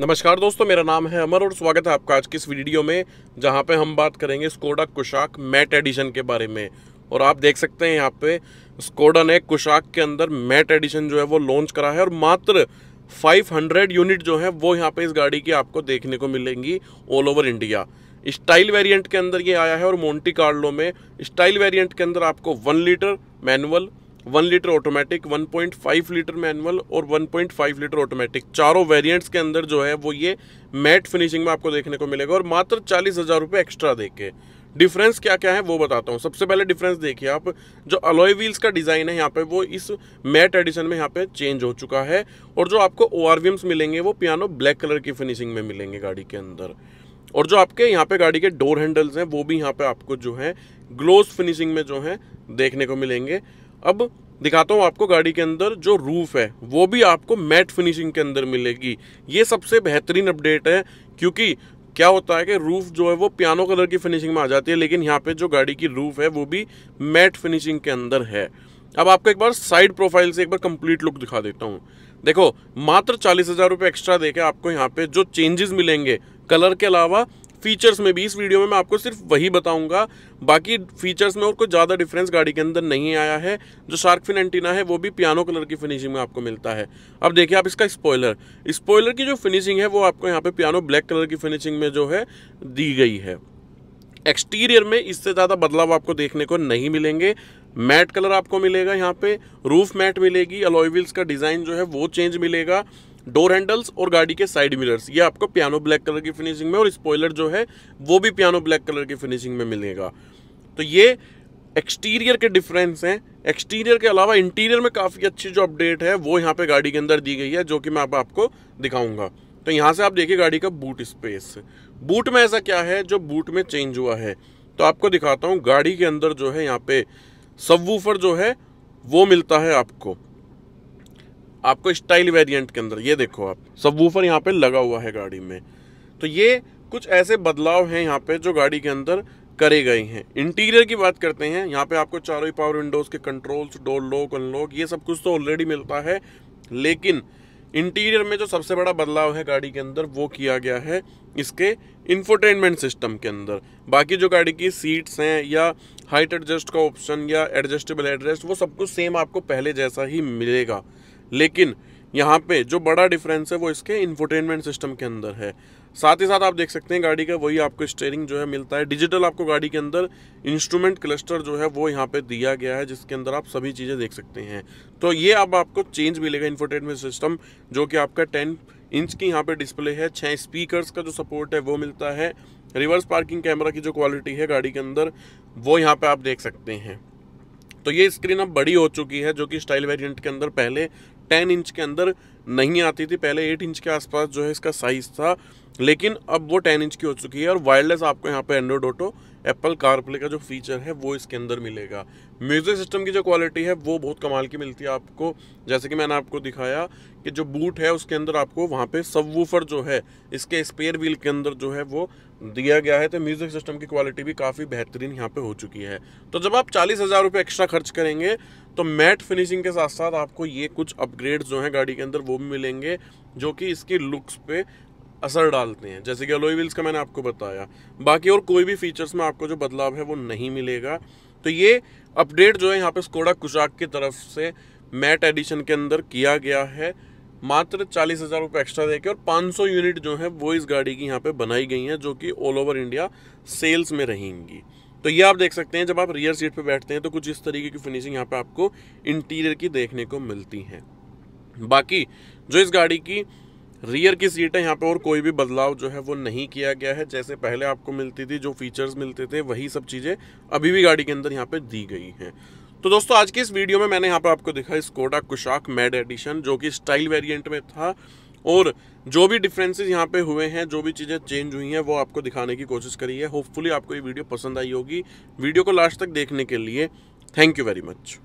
नमस्कार दोस्तों मेरा नाम है अमर और स्वागत है आपका आज की इस वीडियो में जहां पे हम बात करेंगे स्कोडा कुशाक मैट एडिशन के बारे में और आप देख सकते हैं यहां पे स्कोडा ने कुशाक के अंदर मैट एडिशन जो है वो लॉन्च करा है और मात्र 500 यूनिट जो है वो यहाँ पे इस गाड़ी की आपको देखने को मिलेंगी all over India style variant के अंदर ये आया है और मोन्टी कार्लो में स्टाइल वेरिएंट के अंदर आपको one litre manual one litre automatic 1.5 litre manual और 1.5 लीटर ऑटोमेटिक चारों वेरिएंट्स के अंदर जो है वो ये मैट फिनिशिंग में आपको देखने को मिलेगा और मात्र चालीस हज़ार एक्स्ट्रा दे डिफरेंस क्या क्या है वो बताता हूँ सबसे पहले डिफरेंस देखिए आप जो अलॉय व्हील्स का डिज़ाइन है यहाँ पे वो इस मैट एडिशन में यहाँ पे चेंज हो चुका है और जो आपको ओ आर मिलेंगे वो पियानो ब्लैक कलर की फिनिशिंग में मिलेंगे गाड़ी के अंदर और जो आपके यहाँ पे गाड़ी के डोर हैंडल्स हैं वो भी यहाँ पे आपको जो है ग्लोस फिनिशिंग में जो है देखने को मिलेंगे अब दिखाता हूँ आपको गाड़ी के अंदर जो रूफ है वो भी आपको मैट फिनिशिंग के अंदर मिलेगी ये सबसे बेहतरीन अपडेट है क्योंकि क्या होता है कि रूफ जो है वो पियानो कलर की फिनिशिंग में आ जाती है लेकिन यहाँ पे जो गाड़ी की रूफ है वो भी मैट फिनिशिंग के अंदर है अब आपको एक बार साइड प्रोफाइल से एक बार कंप्लीट लुक दिखा देता हूँ देखो मात्र चालीस हज़ार रुपये एक्स्ट्रा देके आपको यहाँ पे जो चेंजेस मिलेंगे कलर के अलावा फीचर्स में भी इस वीडियो में मैं आपको सिर्फ वही बताऊंगा बाकी फीचर्स में और कुछ ज़्यादा डिफरेंस गाड़ी के अंदर नहीं आया है जो शार्क फिन एंटीना है वो भी पियानो कलर की फिनिशिंग में आपको मिलता है अब देखिए आप इसका स्पॉयलर स्पॉयलर की जो फिनिशिंग है वो आपको यहाँ पे पियानो ब्लैक कलर की फिनिशिंग में जो है दी गई है एक्सटीरियर में इससे ज़्यादा बदलाव आपको देखने को नहीं मिलेंगे मैट कलर आपको मिलेगा यहाँ पे रूफ मैट मिलेगी अलॉय व्हील्स का डिज़ाइन जो है वो चेंज मिलेगा डोर हैंडल्स और गाड़ी के साइड मिरर्स ये आपको पियानो ब्लैक कलर की फिनिशिंग में और स्पॉयलर जो है वो भी पियानो ब्लैक कलर की फिनिशिंग में मिलेगा तो ये एक्सटीरियर के डिफरेंस हैं एक्सटीरियर के अलावा इंटीरियर में काफ़ी अच्छी जो अपडेट है वो यहाँ पे गाड़ी के अंदर दी गई है जो कि मैं आप आपको दिखाऊंगा तो यहाँ से आप देखिए गाड़ी का बूट स्पेस बूट में ऐसा क्या है जो बूट में चेंज हुआ है तो आपको दिखाता हूँ गाड़ी के अंदर जो है यहाँ पे सब जो है वो मिलता है आपको आपको स्टाइल वेरिएंट के अंदर ये देखो आप सब वूफर यहाँ पे लगा हुआ है गाड़ी में तो ये कुछ ऐसे बदलाव हैं यहाँ पे जो गाड़ी के अंदर करे गए हैं इंटीरियर की बात करते हैं यहाँ पे आपको चारों ही पावर विंडोज़ के कंट्रोल्स डोर लॉक अनलॉक ये सब कुछ तो ऑलरेडी मिलता है लेकिन इंटीरियर में जो सबसे बड़ा बदलाव है गाड़ी के अंदर वो किया गया है इसके इंफोटेनमेंट सिस्टम के अंदर बाकी जो गाड़ी की सीट्स हैं या हाइट एडजस्ट का ऑप्शन या एडजस्टेबल एड्रेस वो सब कुछ सेम आपको पहले जैसा ही मिलेगा लेकिन यहाँ पे जो बड़ा डिफरेंस है वो इसके इन्फोटेनमेंट सिस्टम के अंदर है साथ ही साथ आप देख सकते हैं गाड़ी का वही आपको स्टेयरिंग जो है मिलता है डिजिटल आपको गाड़ी के अंदर इंस्ट्रूमेंट क्लस्टर जो है वो यहाँ पे दिया गया है जिसके अंदर आप सभी चीज़ें देख सकते हैं तो ये अब आपको चेंज मिलेगा इन्फोटेनमेंट सिस्टम जो कि आपका टेन इंच की यहाँ पर डिस्प्ले है छः स्पीकरस का जो सपोर्ट है वो मिलता है रिवर्स पार्किंग कैमरा की जो क्वालिटी है गाड़ी के अंदर वो यहाँ पर आप देख सकते हैं तो ये स्क्रीन अब बड़ी हो चुकी है जो कि स्टाइल वेरिएंट के अंदर पहले टेन इंच के अंदर नहीं आती थी पहले एट इंच के आसपास जो है इसका साइज़ था लेकिन अब वो टेन इंच की हो चुकी है और वायरलेस आपको यहाँ पे एंड्रॉयड ऑटो एप्पल कारप्ले का जो फीचर है वो इसके अंदर मिलेगा म्यूज़िक सिस्टम की जो क्वालिटी है वो बहुत कमाल की मिलती है आपको जैसे कि मैंने आपको दिखाया कि जो बूट है उसके अंदर आपको वहाँ पे सब वूफर जो है इसके स्पेयर व्हील के अंदर जो है वो दिया गया है तो म्यूज़िक सिस्टम की क्वालिटी भी काफ़ी बेहतरीन यहाँ पे हो चुकी है तो जब आप चालीस हज़ार रुपये एक्स्ट्रा खर्च करेंगे तो मैट फिनिशिंग के साथ साथ आपको ये कुछ अपग्रेड जो हैं गाड़ी के अंदर वो भी मिलेंगे जो कि इसकी लुक्स पे असर डालते हैं जैसे कि अलोई व्हील्स का मैंने आपको बताया बाकी और कोई भी फीचर्स में आपको जो बदलाव है वो नहीं मिलेगा तो ये अपडेट जो है यहाँ पे स्कोडा कुशाक की तरफ से मैट एडिशन के अंदर किया गया है मात्र चालीस हज़ार रुपये एक्स्ट्रा देके और 500 यूनिट जो है वो इस गाड़ी की यहाँ पे बनाई गई हैं जो कि ऑल ओवर इंडिया सेल्स में रहेंगी तो ये आप देख सकते हैं जब आप रियर सीट पे बैठते हैं तो कुछ इस तरीके की फिनिशिंग यहाँ पे आपको इंटीरियर की देखने को मिलती है बाकी जो इस गाड़ी की रियर की सीट है यहाँ पे और कोई भी बदलाव जो है वो नहीं किया गया है जैसे पहले आपको मिलती थी जो फीचर्स मिलते थे वही सब चीज़ें अभी भी गाड़ी के अंदर यहाँ पे दी गई हैं तो दोस्तों आज की इस वीडियो में मैंने यहाँ पे आपको दिखा स्कोडा कुशाक मेड एडिशन जो कि स्टाइल वेरियंट में था और जो भी डिफ्रेंसेज यहाँ पे हुए हैं जो भी चीज़ें चेंज हुई हैं वो आपको दिखाने की कोशिश करी है होपफुली आपको ये वीडियो पसंद आई होगी वीडियो को लास्ट तक देखने के लिए थैंक यू वेरी मच